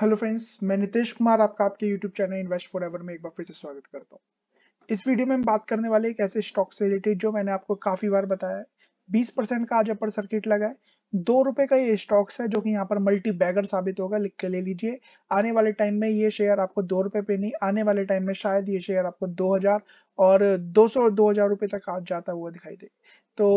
Hello friends मैं नितेश कुमार आपका आपके YouTube channel invest for ever में एक बार फिर से स्वागत करता हूँ इस वीडियो में हम बात करने वाले एक ऐसे स्टॉक से रिलेटेड जो मैंने आपको काफी बार बताया है बीस परसेंट का आज अपर सर्किट लगा है दो रुपए का ये स्टॉक्स है जो कि यहाँ पर मल्टी बैगर साबित होगा लिख के ले लीजिए आने वाले टाइम में ये शेयर आपको दो रुपए पे नहीं आने वाले टाइम में शायद ये शेयर आपको दो हजार और दो सौ दो हजार रुपए तक आज जाता हुआ दिखाई दे तो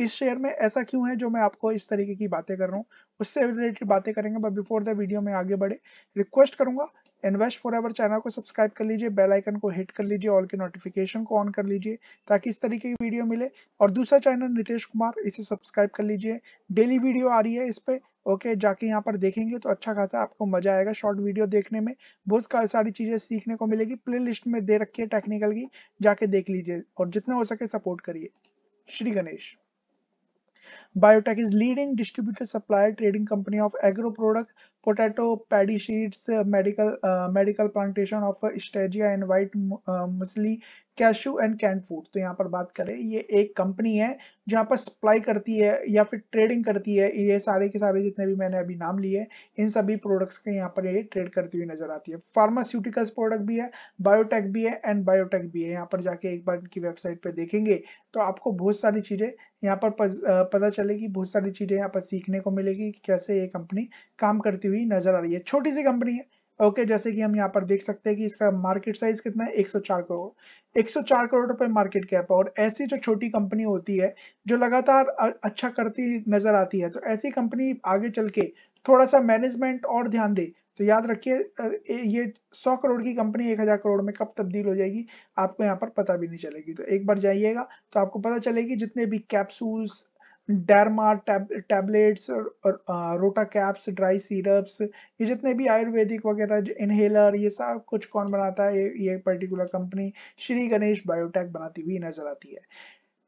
इस शेयर में ऐसा क्यों है जो मैं आपको इस तरीके की बातें कर रहा हूँ उससे रिलेटेड बातें करेंगे बट बिफोर द वीडियो में आगे बढ़े रिक्वेस्ट करूंगा इन्वेस्ट फॉर एवर चैनल को सब्सक्राइब कर लीजिए बेल आइकन को हिट कर लीजिए ऑल के नोटिफिकेशन को ऑन कर लीजिए ताकि इस तरीके की वीडियो मिले और दूसरा चैनल नितेश कुमार इसे सब्सक्राइब कर लीजिए डेली वीडियो आ रही है इस पर ओके जाके यहाँ पर देखेंगे तो अच्छा खासा आपको मजा आएगा शॉर्ट वीडियो देखने में बहुत सारी चीजें सीखने को मिलेगी प्ले लिस्ट में दे रखी है टेक्निकल की जाके देख लीजिए और जितना हो सके सपोर्ट करिए Shri Ganesh Biotech is leading distributor supplier trading company of agro product, potato, paddy seeds, medical uh, medical plantation of stagia and white uh, muesli, cashew and canned food. तो यहाँ पर बात करें ये एक कंपनी है जहाँ पर सप्लाई करती है या फिर ट्रेडिंग करती है ये सारे के सारे जितने भी मैंने अभी नाम लिए इन सभी प्रोडक्ट्स के यहाँ पर ये ट्रेड करती हुई नजर आती है फार्मास्यूटिकल्स प्रोडक्ट भी है बायोटेक भी है एंड बायोटेक भी है यहाँ पर जाके एक बार इनकी वेबसाइट पर देखेंगे तो आपको बहुत सारी चीज़ें यहाँ पर पता चलेगी बहुत सारी चीज़ें यहाँ पर सीखने को मिलेगी कि कैसे ये कंपनी काम करती हुई नजर आ रही है छोटी सी कंपनी है ओके जैसे कि हम यहाँ पर देख सकते हैं कि इसका मार्केट साइज कितना है 104 करोड़ 104 करोड़ रुपए मार्केट कैप है और ऐसी जो छोटी कंपनी होती है जो लगातार अच्छा करती नजर आती है तो ऐसी कंपनी आगे चल के थोड़ा सा मैनेजमेंट और ध्यान दे तो याद रखिए ये 100 करोड़ की कंपनी 1000 करोड़ में कब तब्दील हो जाएगी आपको यहाँ पर पता भी नहीं चलेगी तो एक बार जाइएगा तो आपको पता चलेगी जितने भी कैप्सूल्स डरमा टैबलेट्स और रोटा कैप्स ड्राई सीरप्स ये जितने भी आयुर्वेदिक वगैरह इनहेलर ये सब कुछ कौन बनाता है ये, ये particular company Shri Ganesh biotech बनाती हुई नजर आती है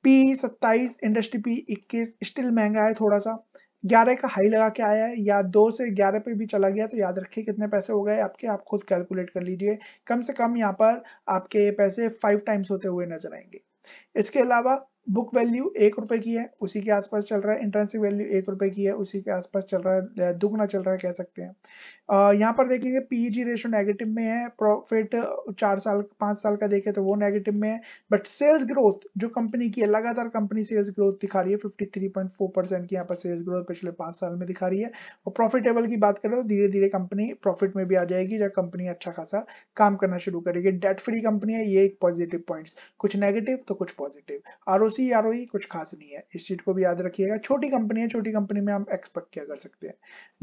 पी सत्ताईस इंडस्ट्री पी इक्कीस स्टिल महंगा है थोड़ा सा ग्यारह का हाई लगा के आया है या दो से ग्यारह पे भी चला गया तो याद रखिए कितने पैसे हो गए आपके आप खुद कैलकुलेट कर लीजिए कम से कम यहाँ पर आपके पैसे फाइव टाइम्स होते हुए नजर आएंगे इसके अलावा बुक वैल्यू एक रुपए की है उसी के आसपास चल रहा है इंट्रेंसिक वैल्यू एक रुपए की है उसी के आसपास चल रहा है दुगना चल रहा है कह सकते हैं यहाँ पर देखेंगे जी रेशो नेगेटिव में है प्रॉफिट चार साल पांच साल का देखे तो वो नेगेटिव में है बट सेल्स ग्रोथ जो कंपनी की है लगातार कंपनी सेल्स ग्रोथ दिखा रही है फिफ्टी की यहाँ पर सेल्स ग्रोथ पिछले पांच साल में दिखा रही है और प्रॉफिटेबल की बात करें तो धीरे धीरे कंपनी प्रॉफिट में भी आ जाएगी जब कंपनी अच्छा खासा काम करना शुरू करेगी डेट फ्री कंपनी है ये एक पॉजिटिव पॉइंट कुछ नेगेटिव तो कुछ positive R C R e कुछ खास नहीं है इस चीज को भी याद रखिएगा छोटी कंपनी है छोटी कंपनी में हम एक्सपेक्ट क्या कर सकते हैं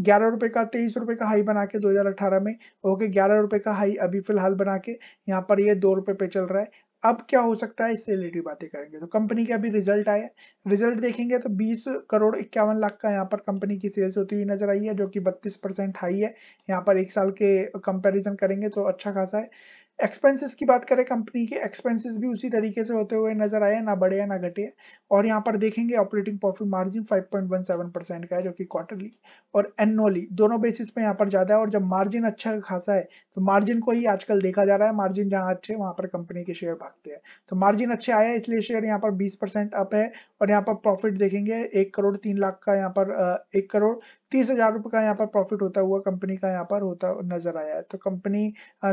ग्यारह रुपए का तेईस रुपए का हाई बना के 2018 में ओके ग्यारह रुपए का हाई अभी फिलहाल बना के यहाँ पर ये दो रुपए पे चल रहा है अब क्या हो सकता है इससे रिलेटेड बातें करेंगे तो कंपनी के अभी रिजल्ट आए रिजल्ट देखेंगे तो 20 करोड़ इक्यावन लाख का यहाँ पर कंपनी की सेल्स होती हुई नजर आई है जो कि 32 परसेंट हाई है यहाँ पर एक साल के कंपैरिजन करेंगे तो अच्छा खासा है एक्सपेंसेस की बात करें कंपनी के एक्सपेंसेस भी उसी तरीके से होते हुए नजर आए ना बढ़े ना घटे और यहाँ पर देखेंगे ऑपरेटिंग प्रॉफिट मार्जिन 5.17 परसेंट का है जो कि क्वार्टरली और एनुअली दोनों बेसिस पे यहाँ पर ज्यादा है और जब मार्जिन अच्छा खासा है तो मार्जिन को ही आजकल देखा जा रहा है मार्जिन जहाँ अच्छे वहां पर कंपनी के शेयर भागते हैं तो मार्जिन अच्छे आया है इसलिए शेयर यहाँ पर बीस अप है और यहाँ पर प्रॉफिट देखेंगे एक करोड़ तीन लाख का यहाँ पर एक करोड़ तीस हजार रुपये का यहाँ पर प्रॉफिट होता हुआ कंपनी का यहाँ पर होता नजर आया है तो कंपनी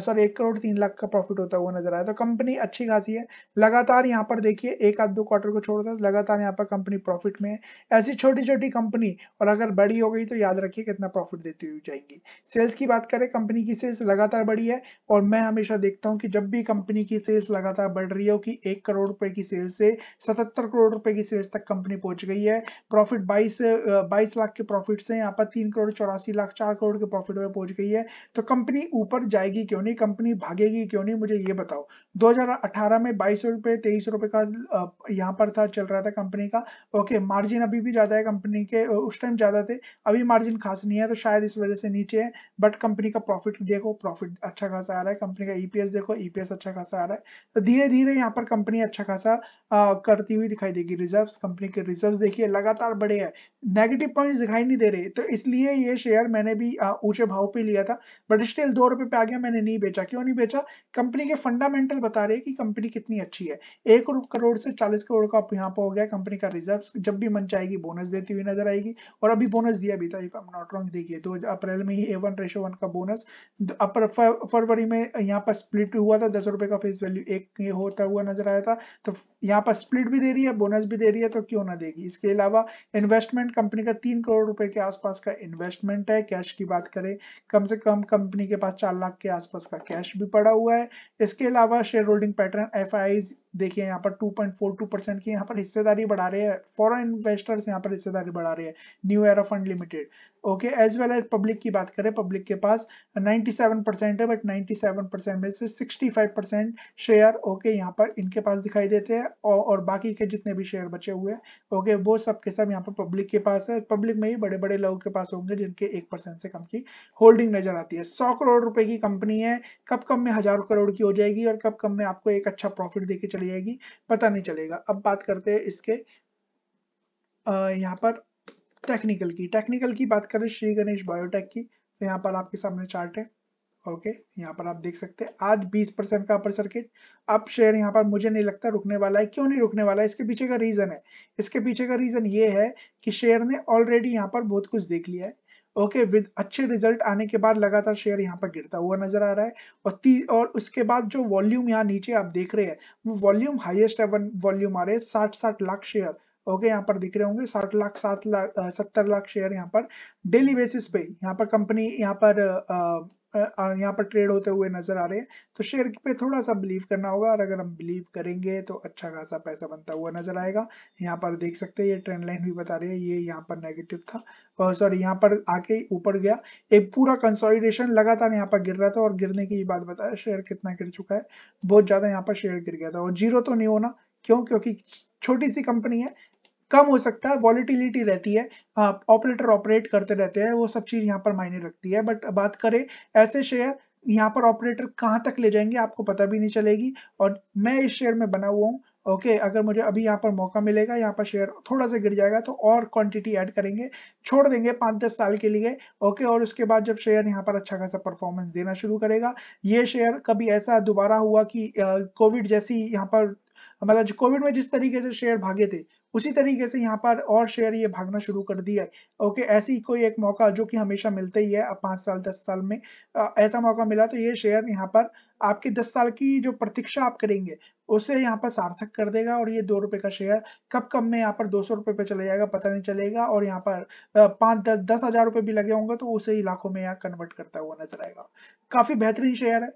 सॉरी एक करोड़ तीन लाख का प्रॉफिट होता हुआ नजर आया तो कंपनी अच्छी खासी है लगातार यहाँ पर देखिए एक आध दो क्वार्टर को छोड़कर लगातार यहाँ पर कंपनी प्रॉफिट में है ऐसी छोटी छोटी कंपनी और अगर बड़ी हो गई तो याद रखिए कितना प्रॉफिट देती हुई जाएंगी सेल्स की बात करें कंपनी की सेल्स लगातार बढ़ी है और मैं हमेशा देखता हूँ कि जब भी कंपनी की सेल्स लगातार बढ़ रही हो कि एक करोड़ रुपए की सेल्स से सतहत्तर करोड़ रुपए की सेल्स तक कंपनी पहुंच गई है प्रॉफिट बाईस बाईस लाख के प्रॉफिट से यहाँ पर तीन करोड़ चौरासी लाख चार करोड़ के प्रॉफिट में पहुंच गई है तो कंपनी ऊपर जाएगी क्यों नहीं कंपनी भागेगी क्यों नहीं मुझे ये बताओ 2018 में बाईस रुपए तेईस रुपए का यहाँ पर था चल रहा था कंपनी का ओके मार्जिन अभी भी ज्यादा है कंपनी के उस टाइम ज्यादा थे अभी मार्जिन खास नहीं है तो शायद इस वजह से नीचे है बट कंपनी का प्रॉफिट देखो प्रॉफिट अच्छा खासा आ रहा है कंपनी का ईपीएस e देखो ईपीएस e अच्छा खासा आ रहा है तो धीरे धीरे यहाँ पर कंपनी अच्छा खासा करती हुई दिखाई देगी रिजर्व कंपनी के रिजर्व देखिए लगातार बढ़े हैं नेगेटिव पॉइंट्स दिखाई नहीं दे रहे तो इसलिए ये शेयर मैंने भी ऊंचे भाव पे लिया था बट स्टिल दो रुपए पे आ गया मैंने नहीं बेचा क्यों नहीं बेचा कंपनी के फंडामेंटल बता रहे हैं कि कंपनी कितनी अच्छी है एक करोड़ से चालीस करोड़ का यहाँ पर हो गया कंपनी का रिजर्व जब भी मन चाहेगी बोनस देती हुई नजर आएगी और अभी बोनस दिया भी था इफ एम नॉट रॉन्ग देखिए दो अप्रैल में ही ए वन रेशो वन का बोनस अपर फरवरी में यहाँ पर स्प्लिट हुआ था दस रुपए का फेस वैल्यू एक ये होता हुआ नजर आया था तो यहाँ पर स्प्लिट भी दे रही है बोनस भी दे रही है तो क्यों ना देगी इसके अलावा इन्वेस्टमेंट कंपनी का तीन करोड़ रुपए के आसपास आसपास का इन्वेस्टमेंट है कैश की बात करें कम से कम कंपनी के पास चार लाख के आसपास का कैश भी पड़ा हुआ है इसके अलावा शेयर होल्डिंग पैटर्न एफ देखिए यहाँ पर 2.42 परसेंट की यहाँ पर हिस्सेदारी बढ़ा रहे हैं फॉरेन इन्वेस्टर्स यहाँ पर हिस्सेदारी बढ़ा रहे हैं New Era fund limited okay as well as public की बात करें पब्लिक के पास 97 परसेंट है बट 97 परसेंट में से 65 परसेंट शेयर ओके यहाँ पर इनके पास दिखाई देते हैं और, और बाकी के जितने भी शेयर बचे हुए हैं ओके वो सब के सब यहाँ पर पब्लिक के पास है पब्लिक में ही बड़े बड़े लोगों के पास होंगे जिनके एक से कम की होल्डिंग नजर आती है सौ करोड़ रुपए की कंपनी है कब कम में हजार करोड़ की हो जाएगी और कब कम में आपको एक अच्छा प्रॉफिट देके चले रही है पता नहीं चलेगा अब बात करते हैं इसके यहाँ पर टेक्निकल की टेक्निकल की बात करें श्री गणेश बायोटेक की तो यहाँ पर आपके सामने चार्ट है ओके यहाँ पर आप देख सकते हैं आज 20 परसेंट का अपर सर्किट अब शेयर यहाँ पर मुझे नहीं लगता रुकने वाला है क्यों नहीं रुकने वाला है इसके पीछे का रीजन है इसके पीछे का रीजन ये है कि शेयर ने ऑलरेडी यहाँ पर बहुत कुछ देख लिया है ओके विद अच्छे रिजल्ट आने के बाद लगातार शेयर यहाँ पर गिरता हुआ नजर आ रहा है और ती, और उसके बाद जो वॉल्यूम यहाँ नीचे आप देख रहे हैं वो वॉल्यूम हाईएस्ट वॉल्यूम आ रहे हैं साठ साठ लाख शेयर ओके यहाँ पर दिख रहे होंगे साठ लाख सात लाख सत्तर लाख शेयर यहाँ पर डेली बेसिस पे यहाँ पर कंपनी यहाँ पर आ, यहाँ पर ट्रेड होते हुए नजर आ रहे हैं तो शेयर पे थोड़ा सा बिलीव करना होगा और अगर हम बिलीव करेंगे तो अच्छा खासा पैसा बनता हुआ नजर आएगा यहाँ पर देख सकते हैं ये ट्रेंड लाइन भी बता रही है ये यहाँ पर नेगेटिव था और सॉरी यहाँ पर आके ऊपर गया एक पूरा कंसोलिडेशन लगातार यहाँ पर गिर रहा था और गिरने की बात बताया शेयर कितना गिर चुका है बहुत ज्यादा यहाँ पर शेयर गिर गया था और जीरो तो नहीं होना क्यों क्योंकि छोटी सी कंपनी है कम हो सकता है वॉलिटिलिटी रहती है ऑपरेटर हाँ, ऑपरेट करते रहते हैं वो सब चीज यहाँ पर मायने रखती है बट बात करें ऐसे शेयर यहाँ पर ऑपरेटर कहाँ तक ले जाएंगे आपको पता भी नहीं चलेगी और मैं इस शेयर में बना हुआ हूँ ओके अगर मुझे अभी यहाँ पर मौका मिलेगा यहाँ पर शेयर थोड़ा सा गिर जाएगा तो और क्वांटिटी ऐड करेंगे छोड़ देंगे पाँच दस साल के लिए ओके और उसके बाद जब शेयर यहाँ पर अच्छा खासा परफॉर्मेंस देना शुरू करेगा ये शेयर कभी ऐसा दोबारा हुआ कि कोविड जैसी यहाँ पर मतलब कोविड में जिस तरीके से शेयर भागे थे उसी तरीके से यहाँ पर और शेयर ये भागना शुरू कर दिया है ओके ऐसी कोई एक मौका जो कि हमेशा मिलता ही है अब पाँच साल दस साल में ऐसा मौका मिला तो ये शेयर यहाँ पर आपकी दस साल की जो प्रतीक्षा आप करेंगे उसे यहाँ पर सार्थक कर देगा और ये दो रुपए का शेयर कब कब में यहाँ पर दो सौ रुपए पे चले जाएगा पता नहीं चलेगा और यहाँ पर पांच दस दस हजार रुपए भी लगे होंगे तो उसे ही लाखों में यहाँ कन्वर्ट करता हुआ नजर आएगा काफी बेहतरीन शेयर है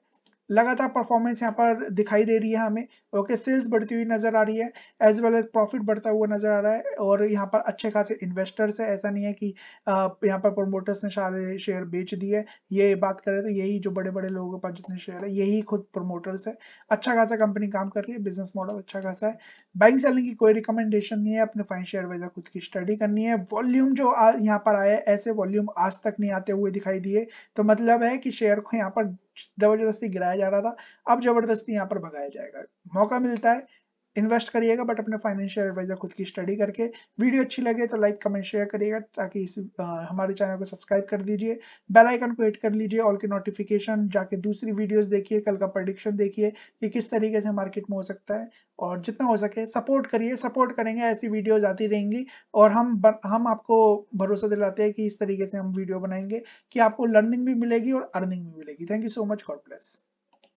लगातार परफॉर्मेंस यहाँ पर दिखाई दे रही है हमें ओके सेल्स बढ़ती हुई नजर आ रही है एज वेल एज प्रॉफिट बढ़ता हुआ नजर आ रहा है और यहाँ पर अच्छे खासे इन्वेस्टर्स है ऐसा नहीं है कि यहाँ पर प्रोमोटर्स ने सारे शेयर बेच दिए ये बात करें तो यही जो बड़े बड़े लोगों के पास जितने शेयर है यही खुद प्रोमोटर्स है अच्छा खासा कंपनी काम कर रही है बिजनेस मॉडल अच्छा खासा है बैंक सेलिंग की कोई रिकमेंडेशन नहीं है अपने फाइन शेयर वाइजर खुद की स्टडी करनी है वॉल्यूम जो यहाँ पर आया है ऐसे वॉल्यूम आज तक नहीं आते हुए दिखाई दिए तो मतलब है कि शेयर को यहाँ पर जबरदस्ती गिराया जा रहा था अब जबरदस्ती यहाँ पर भगाया जाएगा मौका मिलता है इन्वेस्ट करिएगा बट अपने फाइनेंशियल एडवाइजर खुद की स्टडी करके वीडियो अच्छी लगे तो लाइक कमेंट शेयर करिएगा ताकि इस हमारे चैनल को सब्सक्राइब कर दीजिए बेल आइकन को हिट कर लीजिए ऑल के नोटिफिकेशन जाके दूसरी वीडियोस देखिए कल का प्रडिक्शन देखिए कि किस तरीके से मार्केट में हो सकता है और जितना हो सके सपोर्ट करिए सपोर्ट करेंगे ऐसी वीडियोज आती रहेंगी और हम हम आपको भरोसा दिलाते हैं कि इस तरीके से हम वीडियो बनाएंगे कि आपको लर्निंग भी मिलेगी और अर्निंग भी मिलेगी thank you so much God bless